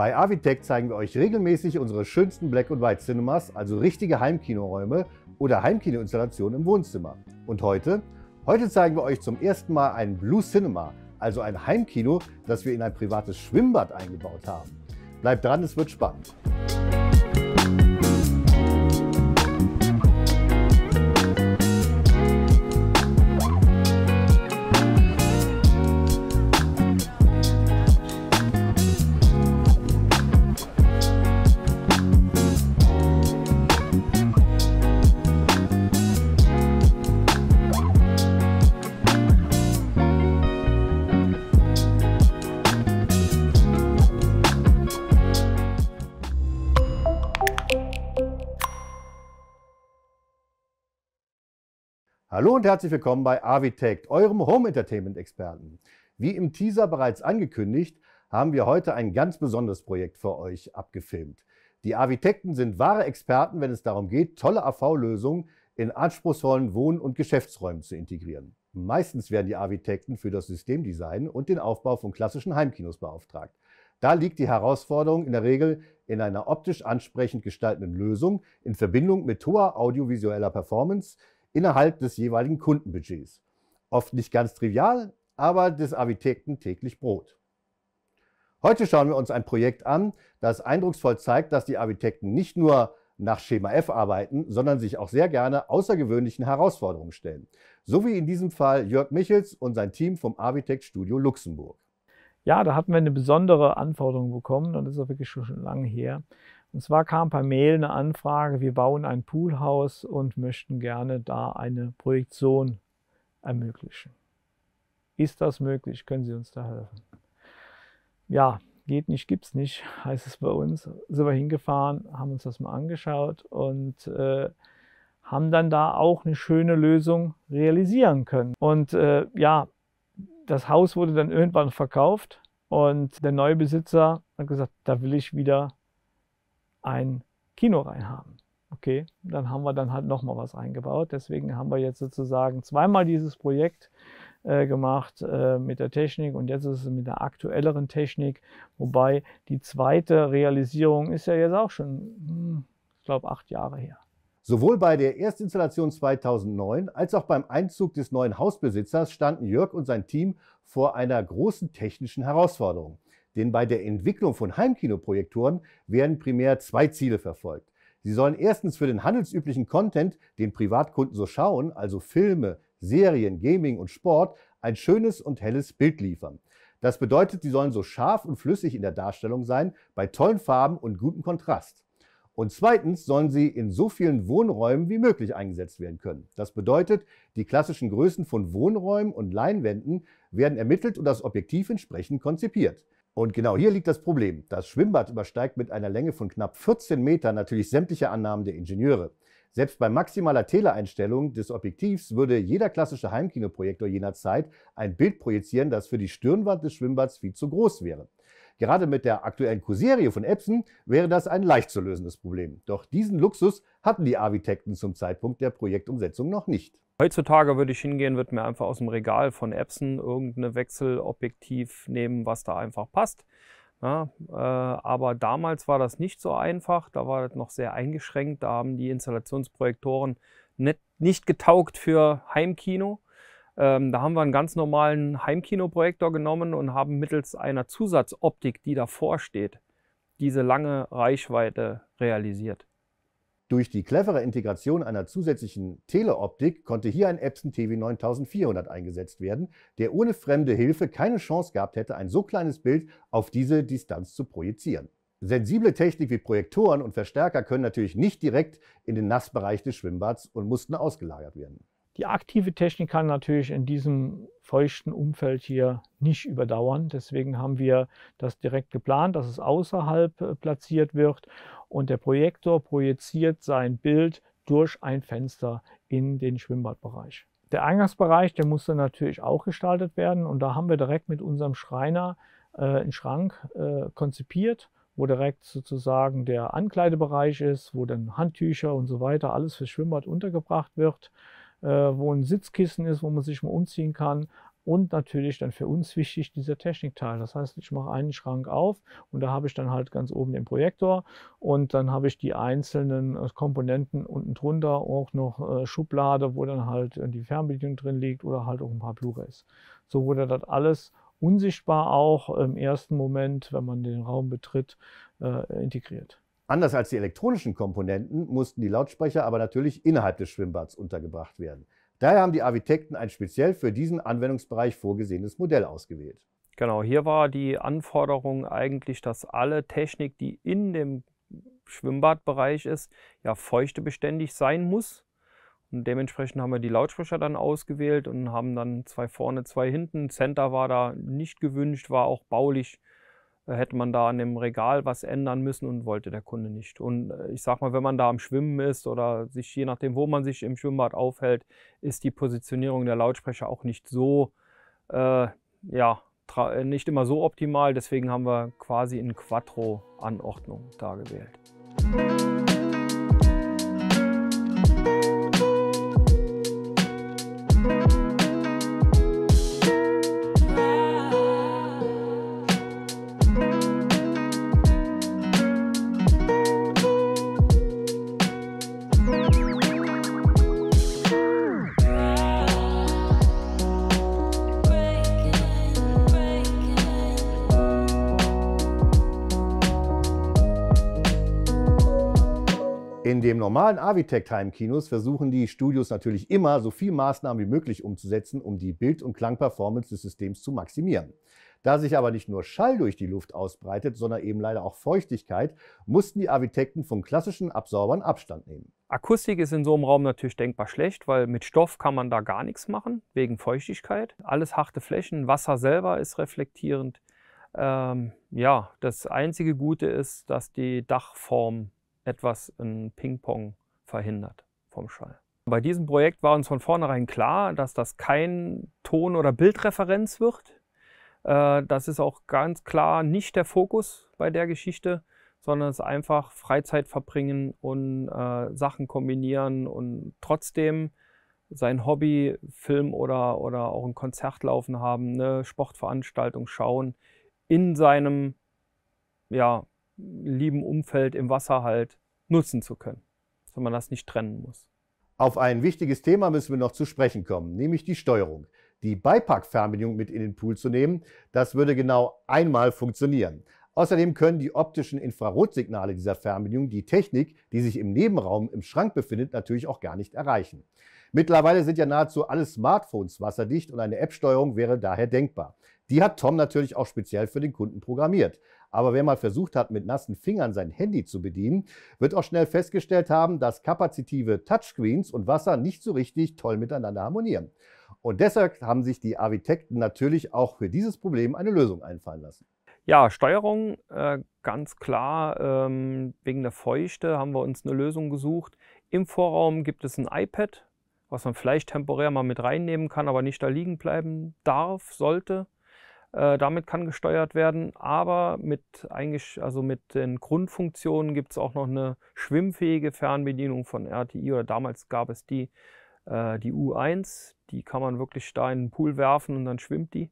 Bei Avitech zeigen wir euch regelmäßig unsere schönsten Black and White Cinemas, also richtige Heimkinoräume oder Heimkinoinstallationen im Wohnzimmer. Und heute? Heute zeigen wir euch zum ersten Mal ein Blue Cinema, also ein Heimkino, das wir in ein privates Schwimmbad eingebaut haben. Bleibt dran, es wird spannend. Hallo und herzlich willkommen bei Avitect, eurem Home Entertainment Experten. Wie im Teaser bereits angekündigt, haben wir heute ein ganz besonderes Projekt für euch abgefilmt. Die Avitekten sind wahre Experten, wenn es darum geht, tolle AV-Lösungen in anspruchsvollen Wohn- und Geschäftsräumen zu integrieren. Meistens werden die Avitekten für das Systemdesign und den Aufbau von klassischen Heimkinos beauftragt. Da liegt die Herausforderung in der Regel in einer optisch ansprechend gestaltenden Lösung in Verbindung mit hoher audiovisueller Performance, innerhalb des jeweiligen Kundenbudgets. Oft nicht ganz trivial, aber des Architekten täglich Brot. Heute schauen wir uns ein Projekt an, das eindrucksvoll zeigt, dass die Architekten nicht nur nach Schema F arbeiten, sondern sich auch sehr gerne außergewöhnlichen Herausforderungen stellen. So wie in diesem Fall Jörg Michels und sein Team vom Architect Studio Luxemburg. Ja, da hatten wir eine besondere Anforderung bekommen und das ist auch wirklich schon lange her. Und zwar kam per Mail eine Anfrage, wir bauen ein Poolhaus und möchten gerne da eine Projektion ermöglichen. Ist das möglich? Können Sie uns da helfen? Ja, geht nicht, gibt es nicht, heißt es bei uns. Sind wir hingefahren, haben uns das mal angeschaut und äh, haben dann da auch eine schöne Lösung realisieren können. Und äh, ja, das Haus wurde dann irgendwann verkauft und der Neubesitzer hat gesagt, da will ich wieder ein Kino reinhaben. Okay, dann haben wir dann halt nochmal was eingebaut. Deswegen haben wir jetzt sozusagen zweimal dieses Projekt äh, gemacht äh, mit der Technik und jetzt ist es mit der aktuelleren Technik. Wobei die zweite Realisierung ist ja jetzt auch schon, hm, ich glaube, acht Jahre her. Sowohl bei der Erstinstallation 2009 als auch beim Einzug des neuen Hausbesitzers standen Jörg und sein Team vor einer großen technischen Herausforderung. Denn bei der Entwicklung von Heimkinoprojektoren werden primär zwei Ziele verfolgt. Sie sollen erstens für den handelsüblichen Content, den Privatkunden so schauen, also Filme, Serien, Gaming und Sport, ein schönes und helles Bild liefern. Das bedeutet, sie sollen so scharf und flüssig in der Darstellung sein, bei tollen Farben und gutem Kontrast. Und zweitens sollen sie in so vielen Wohnräumen wie möglich eingesetzt werden können. Das bedeutet, die klassischen Größen von Wohnräumen und Leinwänden werden ermittelt und das Objektiv entsprechend konzipiert. Und genau hier liegt das Problem. Das Schwimmbad übersteigt mit einer Länge von knapp 14 Metern natürlich sämtliche Annahmen der Ingenieure. Selbst bei maximaler Teleeinstellung des Objektivs würde jeder klassische Heimkinoprojektor jener Zeit ein Bild projizieren, das für die Stirnwand des Schwimmbads viel zu groß wäre. Gerade mit der aktuellen Q-Serie von Epson wäre das ein leicht zu lösendes Problem. Doch diesen Luxus hatten die Architekten zum Zeitpunkt der Projektumsetzung noch nicht. Heutzutage würde ich hingehen, würde mir einfach aus dem Regal von Epson irgendein Wechselobjektiv nehmen, was da einfach passt. Ja, ne? äh, aber damals war das nicht so einfach, da war das noch sehr eingeschränkt, da haben die Installationsprojektoren nicht, nicht getaugt für Heimkino. Ähm, da haben wir einen ganz normalen Heimkinoprojektor genommen und haben mittels einer Zusatzoptik, die davor steht, diese lange Reichweite realisiert. Durch die clevere Integration einer zusätzlichen Teleoptik konnte hier ein Epson TV9400 eingesetzt werden, der ohne fremde Hilfe keine Chance gehabt hätte, ein so kleines Bild auf diese Distanz zu projizieren. Sensible Technik wie Projektoren und Verstärker können natürlich nicht direkt in den Nassbereich des Schwimmbads und mussten ausgelagert werden. Die aktive Technik kann natürlich in diesem feuchten Umfeld hier nicht überdauern. Deswegen haben wir das direkt geplant, dass es außerhalb äh, platziert wird und der Projektor projiziert sein Bild durch ein Fenster in den Schwimmbadbereich. Der Eingangsbereich, der musste natürlich auch gestaltet werden und da haben wir direkt mit unserem Schreiner äh, einen Schrank äh, konzipiert, wo direkt sozusagen der Ankleidebereich ist, wo dann Handtücher und so weiter, alles fürs Schwimmbad untergebracht wird, äh, wo ein Sitzkissen ist, wo man sich mal umziehen kann, und natürlich dann für uns wichtig dieser Technikteil. Das heißt, ich mache einen Schrank auf und da habe ich dann halt ganz oben den Projektor und dann habe ich die einzelnen äh, Komponenten unten drunter auch noch äh, Schublade, wo dann halt äh, die Fernbedienung drin liegt oder halt auch ein paar Blu-rays. So wurde das alles unsichtbar auch im ersten Moment, wenn man den Raum betritt, integriert. Anders als die elektronischen Komponenten mussten die Lautsprecher aber natürlich innerhalb des Schwimmbads untergebracht werden. Daher haben die Architekten ein speziell für diesen Anwendungsbereich vorgesehenes Modell ausgewählt. Genau, hier war die Anforderung eigentlich, dass alle Technik, die in dem Schwimmbadbereich ist, ja feuchtebeständig sein muss. Und dementsprechend haben wir die Lautsprecher dann ausgewählt und haben dann zwei vorne, zwei hinten. Center war da nicht gewünscht, war auch baulich äh, hätte man da an dem Regal was ändern müssen und wollte der Kunde nicht. Und äh, ich sag mal, wenn man da am Schwimmen ist oder sich je nachdem, wo man sich im Schwimmbad aufhält, ist die Positionierung der Lautsprecher auch nicht so, äh, ja, äh, nicht immer so optimal. Deswegen haben wir quasi in Quattro-Anordnung da gewählt. In dem normalen Avitec Heimkinos versuchen die Studios natürlich immer, so viel Maßnahmen wie möglich umzusetzen, um die Bild- und Klangperformance des Systems zu maximieren. Da sich aber nicht nur Schall durch die Luft ausbreitet, sondern eben leider auch Feuchtigkeit, mussten die Architekten von klassischen Absorbern Abstand nehmen. Akustik ist in so einem Raum natürlich denkbar schlecht, weil mit Stoff kann man da gar nichts machen, wegen Feuchtigkeit. Alles harte Flächen, Wasser selber ist reflektierend. Ähm, ja, das einzige Gute ist, dass die Dachform etwas ein Ping-Pong verhindert vom Schall. Bei diesem Projekt war uns von vornherein klar, dass das kein Ton- oder Bildreferenz wird. Äh, das ist auch ganz klar nicht der Fokus bei der Geschichte, sondern es ist einfach Freizeit verbringen und äh, Sachen kombinieren und trotzdem sein Hobby, Film oder, oder auch ein Konzert laufen haben, eine Sportveranstaltung schauen, in seinem ja, lieben Umfeld im Wasser halt nutzen zu können, dass man das nicht trennen muss. Auf ein wichtiges Thema müssen wir noch zu sprechen kommen, nämlich die Steuerung. Die Beipackfernbedienung mit in den Pool zu nehmen, das würde genau einmal funktionieren. Außerdem können die optischen Infrarotsignale dieser Fernbedienung die Technik, die sich im Nebenraum im Schrank befindet, natürlich auch gar nicht erreichen. Mittlerweile sind ja nahezu alle Smartphones wasserdicht und eine App-Steuerung wäre daher denkbar. Die hat Tom natürlich auch speziell für den Kunden programmiert. Aber wer mal versucht hat, mit nassen Fingern sein Handy zu bedienen, wird auch schnell festgestellt haben, dass kapazitive Touchscreens und Wasser nicht so richtig toll miteinander harmonieren. Und deshalb haben sich die Architekten natürlich auch für dieses Problem eine Lösung einfallen lassen. Ja, Steuerung, äh, ganz klar. Ähm, wegen der Feuchte haben wir uns eine Lösung gesucht. Im Vorraum gibt es ein iPad, was man vielleicht temporär mal mit reinnehmen kann, aber nicht da liegen bleiben darf, sollte. Äh, damit kann gesteuert werden, aber mit, eigentlich, also mit den Grundfunktionen gibt es auch noch eine schwimmfähige Fernbedienung von RTI oder damals gab es die, äh, die U1. Die kann man wirklich da in den Pool werfen und dann schwimmt die.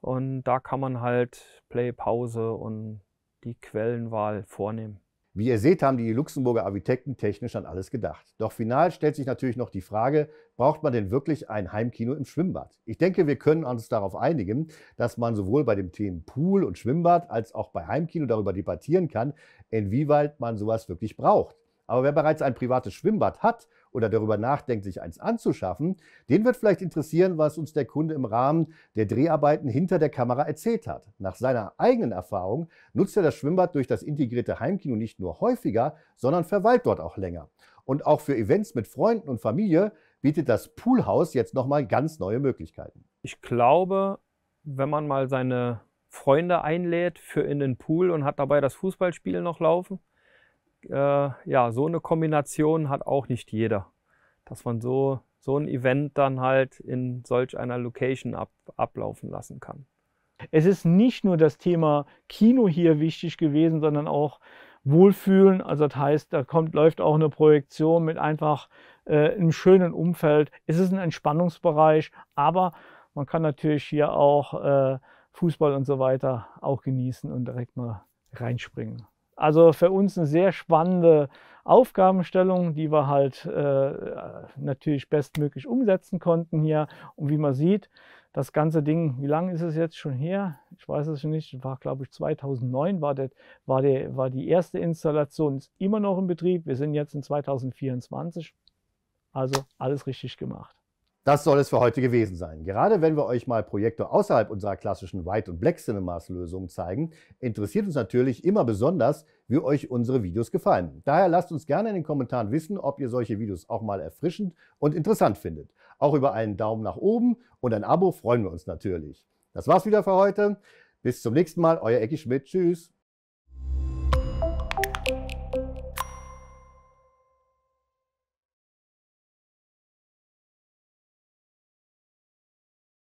Und da kann man halt Play, Pause und die Quellenwahl vornehmen. Wie ihr seht, haben die Luxemburger Architekten technisch an alles gedacht. Doch final stellt sich natürlich noch die Frage, braucht man denn wirklich ein Heimkino im Schwimmbad? Ich denke, wir können uns darauf einigen, dass man sowohl bei dem Themen Pool und Schwimmbad als auch bei Heimkino darüber debattieren kann, inwieweit man sowas wirklich braucht. Aber wer bereits ein privates Schwimmbad hat oder darüber nachdenkt, sich eins anzuschaffen, den wird vielleicht interessieren, was uns der Kunde im Rahmen der Dreharbeiten hinter der Kamera erzählt hat. Nach seiner eigenen Erfahrung nutzt er das Schwimmbad durch das integrierte Heimkino nicht nur häufiger, sondern verweilt dort auch länger. Und auch für Events mit Freunden und Familie bietet das Poolhaus jetzt nochmal ganz neue Möglichkeiten. Ich glaube, wenn man mal seine Freunde einlädt für in den Pool und hat dabei das Fußballspiel noch laufen, äh, ja, so eine Kombination hat auch nicht jeder, dass man so, so ein Event dann halt in solch einer Location ab, ablaufen lassen kann. Es ist nicht nur das Thema Kino hier wichtig gewesen, sondern auch Wohlfühlen. Also das heißt, da kommt, läuft auch eine Projektion mit einfach äh, einem schönen Umfeld. Es ist ein Entspannungsbereich, aber man kann natürlich hier auch äh, Fußball und so weiter auch genießen und direkt mal reinspringen. Also für uns eine sehr spannende Aufgabenstellung, die wir halt äh, natürlich bestmöglich umsetzen konnten hier. Und wie man sieht, das ganze Ding, wie lange ist es jetzt schon her? Ich weiß es nicht, war glaube ich 2009 war, das, war, die, war die erste Installation, ist immer noch in Betrieb. Wir sind jetzt in 2024, also alles richtig gemacht. Das soll es für heute gewesen sein. Gerade wenn wir euch mal Projekte außerhalb unserer klassischen White- und Black-Cinemas-Lösungen zeigen, interessiert uns natürlich immer besonders, wie euch unsere Videos gefallen. Daher lasst uns gerne in den Kommentaren wissen, ob ihr solche Videos auch mal erfrischend und interessant findet. Auch über einen Daumen nach oben und ein Abo freuen wir uns natürlich. Das war's wieder für heute. Bis zum nächsten Mal, euer Ecki Schmidt. Tschüss.